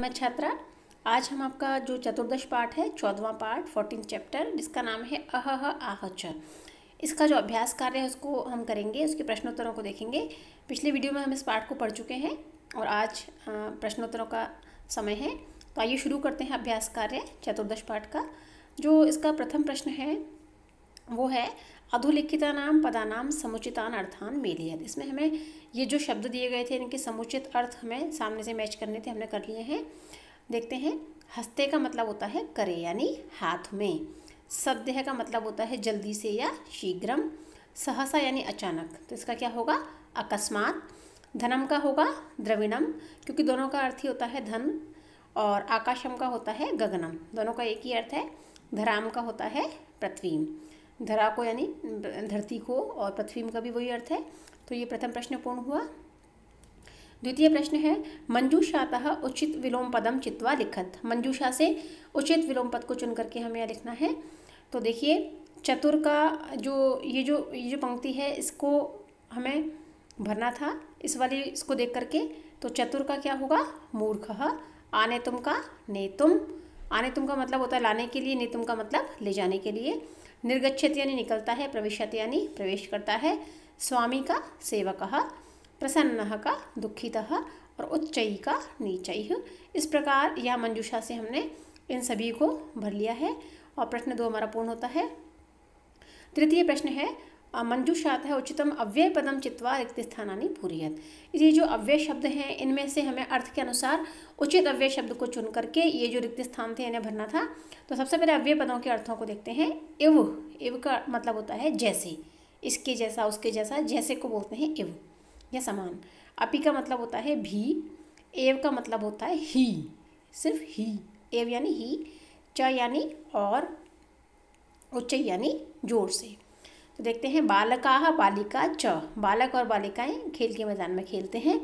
मैं छात्रा आज हम आपका जो चतुर्दश पाठ है चौदवा पाठ फोर्टीन चैप्टर जिसका नाम है अह च इसका जो अभ्यास कार्य है उसको हम करेंगे उसके प्रश्नोत्तरों को देखेंगे पिछले वीडियो में हम इस पाठ को पढ़ चुके हैं और आज प्रश्नोत्तरों का समय है तो आइए शुरू करते हैं अभ्यास कार्य चतुर्दश पाठ का जो इसका प्रथम प्रश्न है वो है अधोलिखिता नाम पदानाम समुचितान अर्थान मेलियत इसमें हमें ये जो शब्द दिए गए थे इनके समुचित अर्थ हमें सामने से मैच करने थे हमने कर लिए हैं देखते हैं हस्ते का मतलब होता है करे यानी हाथ में सद्य का मतलब होता है जल्दी से या शीघ्रम सहसा यानी अचानक तो इसका क्या होगा अकस्मात धनम का होगा द्रविणम क्योंकि दोनों का अर्थ ही होता है धन और आकाशम का होता है गगनम दोनों का एक ही अर्थ है धराम का होता है पृथ्वी धरा को यानी धरती को और पृथ्वी का भी वही अर्थ है तो ये प्रथम प्रश्न पूर्ण हुआ द्वितीय प्रश्न है मंजूषातः उचित विलोम पदम चित्वा लिखत मंजूषा से उचित विलोम पद को चुन करके हमें लिखना है तो देखिए चतुर का जो ये जो ये जो पंक्ति है इसको हमें भरना था इस वाली इसको देख करके तो चतुर का क्या होगा मूर्ख आने तुम का ने तुम आने तुम का मतलब होता है लाने के लिए ने तुम का मतलब ले जाने के लिए निर्गछत यानी निकलता है प्रविशत यानी प्रवेश करता है स्वामी का सेवक प्रसन्न का दुखित और उच्चई का नीचई इस प्रकार यह मंजुषा से हमने इन सभी को भर लिया है और प्रश्न दो हमारा पूर्ण होता है तृतीय प्रश्न है मंजूषात है उच्चतम अव्यय पदम चित्वा रिक्त स्थानानी पूरीयत ये जो अव्यय शब्द हैं इनमें से हमें अर्थ के अनुसार उचित अव्यय शब्द को चुन करके ये जो रिक्त स्थान थे इन्हें भरना था तो सबसे पहले अव्यय पदों के अर्थों को देखते हैं इव इव का मतलब होता है जैसे इसके जैसा उसके जैसा जैसे को बोलते हैं इव या समान अपी का मतलब होता है भी एव का मतलब होता है ही सिर्फ ही एव यानी ही च यानी और उच्च यानी जोर से तो देखते हैं बालका बालिका च बालक और बालिकाएं खेल के मैदान में खेलते हैं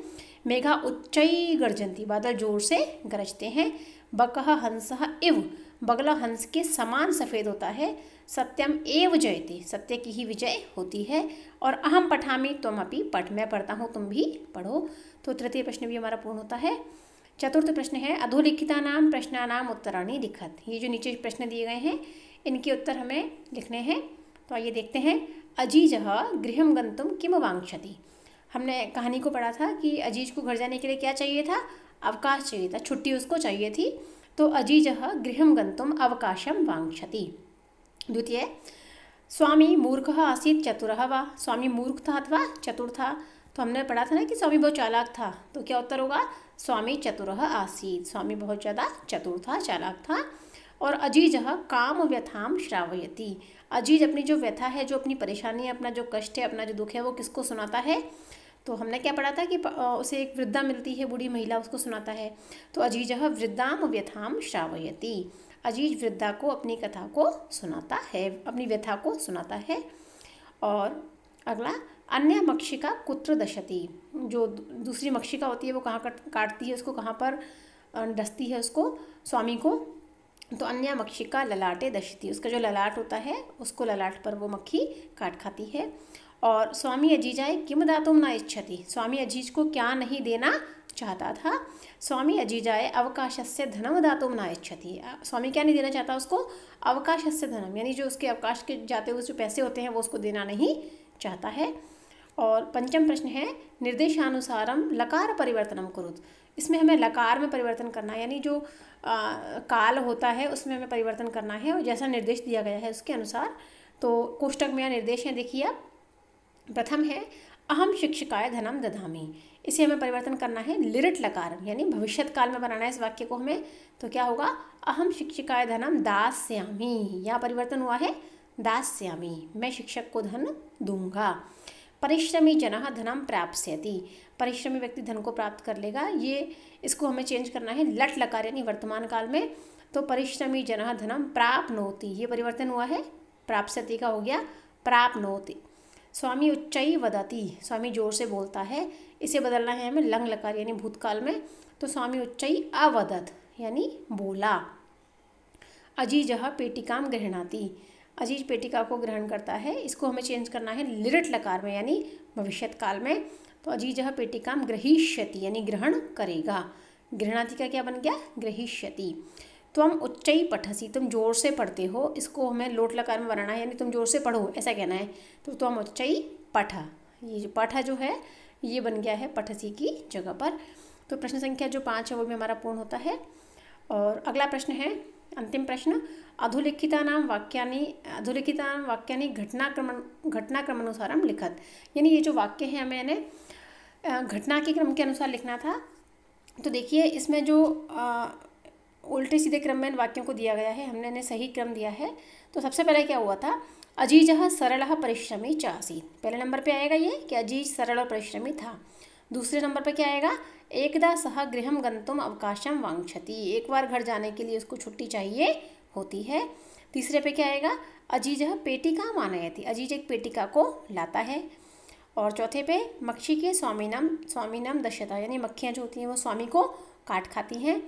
मेघा उच्च गर्जनती बादल जोर से गरजते हैं बकह हंस इव बगला हंस के समान सफ़ेद होता है सत्यम एव जयते सत्य की ही विजय होती है और अहम पठामी तुम अपी पठ मैं पढ़ता हूँ तुम भी पढ़ो तो तृतीय प्रश्न भी हमारा पूर्ण होता है चतुर्थ प्रश्न है अधोलिखिता नाम प्रश्नानाम उत्तराणी लिखत ये जो नीचे प्रश्न दिए गए हैं इनके उत्तर हमें लिखने हैं तो आइए देखते हैं अजीज गृह गंतुम किम वांगशति हमने कहानी को पढ़ा था कि अजीज को घर जाने के लिए क्या चाहिए था अवकाश चाहिए था छुट्टी उसको चाहिए थी तो अजीज गृह गंतुम अवकाशम वांगशति द्वितीय स्वामी मूर्ख आसीत चतुर वा स्वामी मूर्ख था अथवा चतुर था तो हमने पढ़ा था ना कि स्वामी बहुत चालाक था तो क्या उत्तर होगा स्वामी चतुर आसीत स्वामी बहुत ज़्यादा चतुर था चालाक था और अजीज काम व्यथाम श्रावयती अजीज अपनी जो व्यथा है जो अपनी परेशानी है अपना जो कष्ट है अपना जो दुख है वो किसको सुनाता है तो हमने क्या पढ़ा था कि उसे एक वृद्धा मिलती है बूढ़ी महिला उसको सुनाता है तो अजीज वृद्धाम व्यथाम श्रावयती अजीज वृद्धा को अपनी कथा को सुनाता है अपनी व्यथा को सुनाता है और अगला अन्य मक्षिका कुत्र दशती जो दूसरी मक्षिका होती है वो कहाँ काटती है उसको कहाँ पर डसती है उसको स्वामी को तो अन्य का ललाटे दशती उसका जो ललाट होता है उसको ललाट पर वो मक्खी काट खाती है और स्वामी अजीजाए किम दातुम ना इच्छति स्वामी अजीज को क्या नहीं देना चाहता था स्वामी अजीजाए अवकाश से धनम दातुम ना इच्छति स्वामी क्या नहीं देना चाहता उसको अवकाश से धनम यानी जो उसके अवकाश के जाते हुए जो पैसे होते हैं वो उसको देना नहीं चाहता है और पंचम प्रश्न है निर्देशानुसारम लकार परिवर्तनम करुत इसमें हमें लकार में परिवर्तन करना है यानी जो आ, काल होता है उसमें हमें परिवर्तन करना है और जैसा निर्देश दिया गया है उसके अनुसार तो कोष्टक में निर्देश हैं देखिए आप प्रथम है अहम शिक्षिकाय धनम दधामी इसे हमें परिवर्तन करना है लिरट लकार यानी भविष्यत काल में बनाना है इस वाक्य को हमें तो क्या होगा अहम शिक्षिकाय धनम दास्यामी यहाँ परिवर्तन हुआ है दास्यामी मैं शिक्षक को धन दूंगा परिश्रमी जना धनम प्राप्स्यति परिश्रमी व्यक्ति धन को प्राप्त कर लेगा ये इसको हमें चेंज करना है लट लकार यानी वर्तमान काल में तो परिश्रमी जना धनम होती ये परिवर्तन हुआ है प्राप्स्यति का हो गया होती स्वामी उच्चई वदती स्वामी जोर से बोलता है इसे बदलना है हमें लंग लकार यानी भूतकाल में तो स्वामी उच्चई अवदत यानी बोला अजीजह पेटिकाम गृहणाती अजीज पेटिका को ग्रहण करता है इसको हमें चेंज करना है लिरट लकार में यानी भविष्य काल में तो अजीज पेटिका ग्रहीष्यति यानी ग्रहण करेगा ग्रहणाति का क्या बन गया ग्रहीष्यति तुम तो उच्च ही पठसी तुम जोर से पढ़ते हो इसको हमें लोट लकार में वर्णा है यानी तुम जोर से पढ़ो ऐसा कहना है तो तुम तो उच्च ही पठा ये जो पठा जो है ये बन गया है पठसी की जगह पर तो प्रश्न संख्या जो पाँच है वो भी हमारा पूर्ण होता है और अगला प्रश्न है अंतिम प्रश्न अधोलिखितानां वाक्यानि अधोलिखितानां घटनाक्रम अनुसार हम लिखत यानी ये जो वाक्य है मैंने घटना के क्रम के अनुसार लिखना था तो देखिए इसमें जो आ, उल्टे सीधे क्रम में वाक्यों को दिया गया है हमने इन्हें सही क्रम दिया है तो सबसे पहले क्या हुआ था अजीज सरल परिश्रमी चासी पहले नंबर पे आएगा ये कि अजीज सरल और परिश्रमी था दूसरे नंबर पर क्या आएगा एकदा सह गृह गंतुम अवकाशम वांछती एक बार घर जाने के लिए उसको छुट्टी चाहिए होती है तीसरे पे क्या आएगा अजीज पेटिका मानयती अजीज एक पेटिका को लाता है और चौथे पे मक्षी के स्वामीनम स्वामीनम दशता यानी मक्खियाँ जो होती हैं वो स्वामी को काट खाती हैं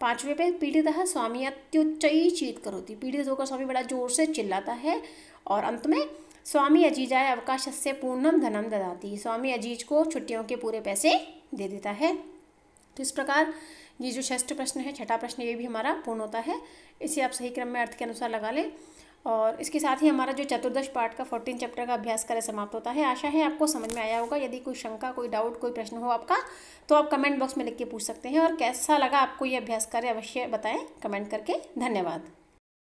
पाँचवें पे पीड़ित स्वामी अत्युच्चई चीत होती पीड़ित होकर स्वामी बड़ा जोर से चिल्लाता है और अंत में स्वामी अजीजाय अवकाश से पूर्णम धनम ददाती स्वामी अजीज को छुट्टियों के पूरे पैसे दे देता है तो इस प्रकार ये जो षष्ठ प्रश्न है छठा प्रश्न ये भी हमारा पूर्ण होता है इसे आप सही क्रम में अर्थ के अनुसार लगा लें और इसके साथ ही हमारा जो चतुर्दश पाठ का फोर्टीन चैप्टर का अभ्यास करें समाप्त होता है आशा है आपको समझ में आया होगा यदि कोई शंका कोई डाउट कोई प्रश्न हो आपका तो आप कमेंट बॉक्स में लिख के पूछ सकते हैं और कैसा लगा आपको ये अभ्यास करें अवश्य बताएं कमेंट करके धन्यवाद